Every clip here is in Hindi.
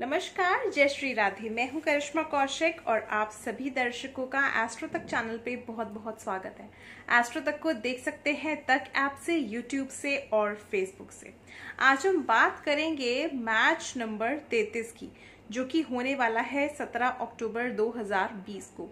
नमस्कार जय श्री राधे मैं हूं करिश्मा कौशिक और आप सभी दर्शकों का एस्ट्रो तक चैनल पे बहुत बहुत स्वागत है एस्ट्रो तक को देख सकते हैं तक ऐप से यूट्यूब से और फेसबुक से आज हम बात करेंगे मैच नंबर 33 की जो कि होने वाला है 17 अक्टूबर 2020 को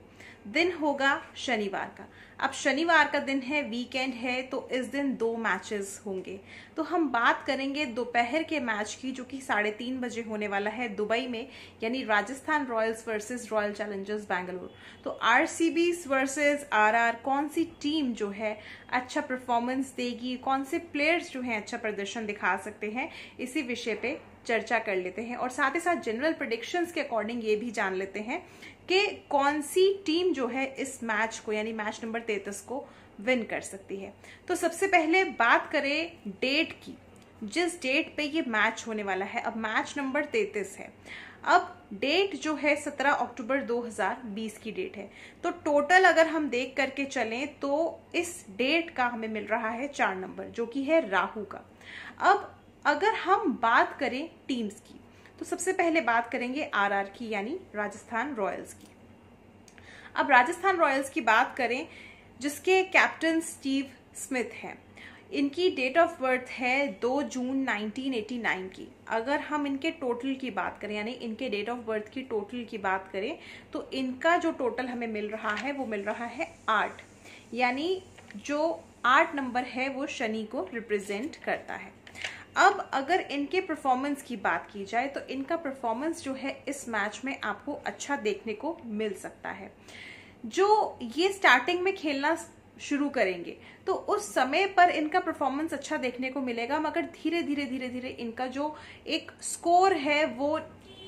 दिन होगा शनिवार का अब शनिवार का दिन है वीकेंड है तो इस दिन दो मैचेस होंगे तो हम बात करेंगे दोपहर के मैच की जो कि साढ़े तीन बजे होने वाला है दुबई में यानी Rajasthan Royals versus Royal Challengers Bangalore तो आरसीबी वर्सेस आरआर कौन सी टीम जो है अच्छा परफॉर्मेंस देगी कौन से प्लेयर्स जो हैं अच्छा प्रदर्शन दिखा सकते हैं इसी विषय पे चर्चा कर लेते हैं और साथ ही साथ जनरल प्रोडिक्शन के अकॉर्डिंग ये भी जान लेते हैं कि कौन सी टीम जो है इस मैच को यानी मैच नंबर तैतीस को विन कर सकती है तो सबसे पहले बात करें डेट की जिस डेट पे ये मैच होने वाला है अब मैच नंबर तैतीस है अब डेट जो है 17 अक्टूबर 2020 की डेट है तो टोटल अगर हम देख करके चलें तो इस डेट का हमें मिल रहा है चार नंबर जो कि है राहु का अब अगर हम बात करें टीम्स की तो सबसे पहले बात करेंगे आरआर की यानी राजस्थान रॉयल्स की अब राजस्थान रॉयल्स की बात करें जिसके कैप्टन स्टीव स्मिथ हैं इनकी डेट ऑफ बर्थ है 2 जून 1989 की अगर हम इनके टोटल की बात करें यानी इनके डेट ऑफ बर्थ की टोटल की बात करें तो इनका जो टोटल हमें मिल रहा है वो मिल रहा है आठ यानी जो आठ नंबर है वो शनि को रिप्रेजेंट करता है अब अगर इनके परफॉर्मेंस की बात की जाए तो इनका परफॉर्मेंस जो है इस मैच में आपको अच्छा देखने को मिल सकता है जो ये स्टार्टिंग में खेलना शुरू करेंगे तो उस समय पर इनका परफॉर्मेंस अच्छा देखने को मिलेगा मगर धीरे धीरे धीरे धीरे इनका जो एक स्कोर है वो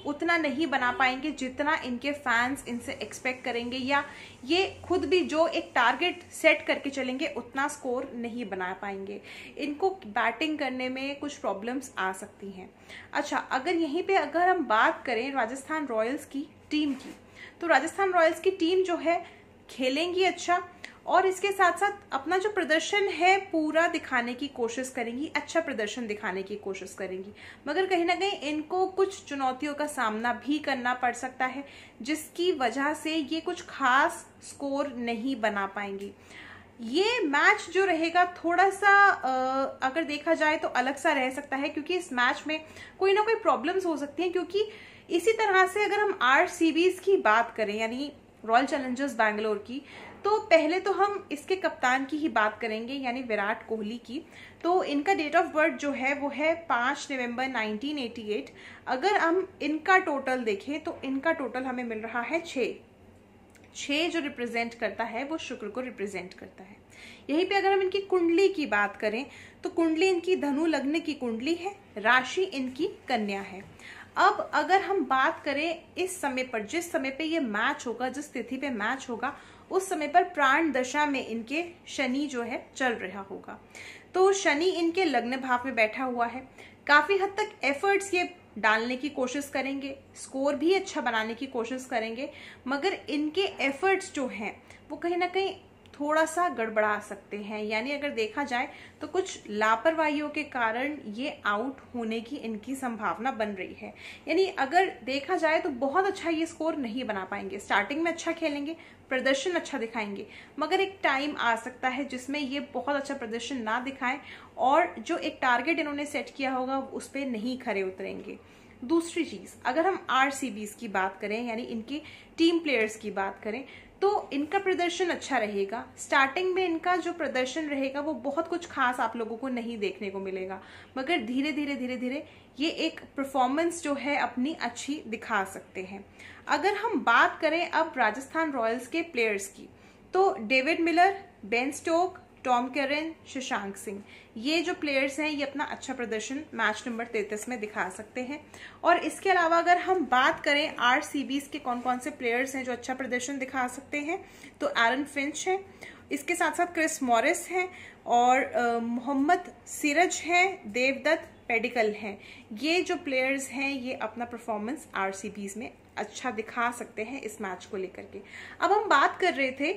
उतना नहीं बना पाएंगे जितना इनके फैंस इनसे एक्सपेक्ट करेंगे या ये खुद भी जो एक टारगेट सेट करके चलेंगे उतना स्कोर नहीं बना पाएंगे इनको बैटिंग करने में कुछ प्रॉब्लम्स आ सकती हैं अच्छा अगर यहीं पे अगर हम बात करें राजस्थान रॉयल्स की टीम की तो राजस्थान रॉयल्स की टीम जो है खेलेंगी अच्छा और इसके साथ साथ अपना जो प्रदर्शन है पूरा दिखाने की कोशिश करेंगी अच्छा प्रदर्शन दिखाने की कोशिश करेंगी मगर कहीं ना कहीं इनको कुछ चुनौतियों का सामना भी करना पड़ सकता है जिसकी वजह से ये कुछ खास स्कोर नहीं बना पाएंगी ये मैच जो रहेगा थोड़ा सा अगर देखा जाए तो अलग सा रह सकता है क्योंकि इस मैच में कोई ना कोई प्रॉब्लम्स हो सकती हैं क्योंकि इसी तरह से अगर हम आर की बात करें यानी रॉयल चैलेंजर्स बैंगलोर की तो पहले तो हम इसके कप्तान की ही बात करेंगे यानी विराट कोहली की तो इनका डेट ऑफ बर्थ जो है वो है पाँच नवंबर 1988 अगर हम इनका टोटल देखें तो इनका टोटल हमें मिल रहा है छः छः जो रिप्रेजेंट करता है वो शुक्र को रिप्रेजेंट करता है यहीं पे अगर हम इनकी कुंडली की बात करें तो कुंडली इनकी धनु लग्न की कुंडली है राशि इनकी कन्या है अब अगर हम बात करें इस समय पर जिस समय पे ये मैच होगा जिस तिथि पे मैच होगा उस समय पर प्राण दशा में इनके शनि जो है चल रहा होगा तो शनि इनके लग्न भाव में बैठा हुआ है काफी हद तक एफर्ट्स ये डालने की कोशिश करेंगे स्कोर भी अच्छा बनाने की कोशिश करेंगे मगर इनके एफर्ट्स जो हैं वो कहीं ना कहीं थोड़ा सा गड़बड़ा सकते हैं यानी अगर देखा जाए तो कुछ लापरवाहियों के कारण ये आउट होने की इनकी संभावना बन रही है यानी अगर देखा जाए तो बहुत अच्छा ये स्कोर नहीं बना पाएंगे स्टार्टिंग में अच्छा खेलेंगे प्रदर्शन अच्छा दिखाएंगे मगर एक टाइम आ सकता है जिसमें ये बहुत अच्छा प्रदर्शन ना दिखाएं और जो एक टारगेट इन्होंने सेट किया होगा उस पर नहीं खड़े उतरेंगे दूसरी चीज अगर हम आर की बात करें यानी इनके टीम प्लेयर्स की बात करें तो इनका प्रदर्शन अच्छा रहेगा स्टार्टिंग में इनका जो प्रदर्शन रहेगा वो बहुत कुछ खास आप लोगों को नहीं देखने को मिलेगा मगर धीरे धीरे धीरे धीरे ये एक परफॉर्मेंस जो है अपनी अच्छी दिखा सकते हैं अगर हम बात करें अब राजस्थान रॉयल्स के प्लेयर्स की तो David Miller Ben Stoke Tom Curran Shashank Singh ये जो प्लेयर्स हैं ये अपना अच्छा प्रदर्शन मैच नंबर तैतीस में दिखा सकते हैं और इसके अलावा अगर हम बात करें आर के कौन कौन से प्लेयर्स हैं जो अच्छा प्रदर्शन दिखा सकते हैं तो एरन फिंच है इसके साथ साथ क्रिस मॉरिस हैं और मोहम्मद सिरज हैं देवदत्त पेडिकल हैं ये जो प्लेयर्स हैं ये अपना परफॉर्मेंस आर में अच्छा दिखा सकते हैं इस मैच को लेकर के अब हम बात कर रहे थे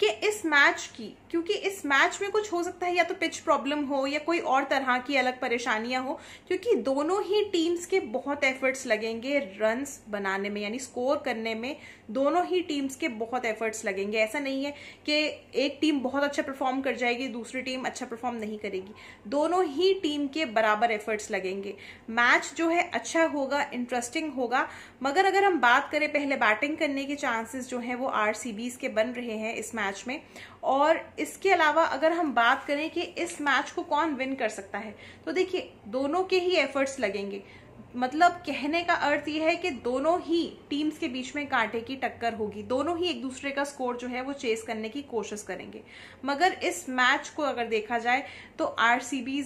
कि इस मैच की क्योंकि इस मैच में कुछ हो सकता है या तो पिच प्रॉब्लम हो या कोई और तरह की अलग परेशानियां हो क्योंकि दोनों ही टीम्स के बहुत एफर्ट्स लगेंगे रन्स बनाने में यानी स्कोर करने में दोनों ही टीम्स के बहुत एफर्ट्स लगेंगे ऐसा नहीं है कि एक टीम बहुत अच्छा परफॉर्म कर जाएगी दूसरी टीम अच्छा परफॉर्म नहीं करेगी दोनों ही टीम के बराबर एफर्ट्स लगेंगे मैच जो है अच्छा होगा इंटरेस्टिंग होगा मगर अगर हम बात करें पहले बैटिंग करने के चांसेस जो है वो आर के बन रहे हैं इस मैच मैच में और इसके अलावा अगर हम बात करें कि इस मैच को कौन विन कर सकता है तो देखिए दोनों के ही एफर्ट्स लगेंगे मतलब कहने का अर्थ यह है कि दोनों ही टीम्स के बीच में कांटे की टक्कर होगी दोनों ही एक दूसरे का स्कोर जो है वो चेस करने की कोशिश करेंगे मगर इस मैच को अगर देखा जाए तो आर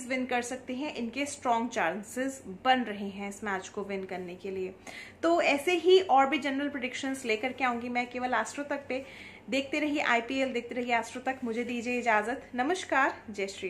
विन कर सकते हैं इनके स्ट्रॉन्ग चांसेस बन रहे हैं इस मैच को विन करने के लिए तो ऐसे ही और भी जनरल प्रडिक्शंस लेकर के आऊंगी मैं केवल एस्ट्रो तक पे देखते रहिए आईपीएल देखते रहिए आश्रो तक मुझे दीजिए इजाजत नमस्कार जय श्री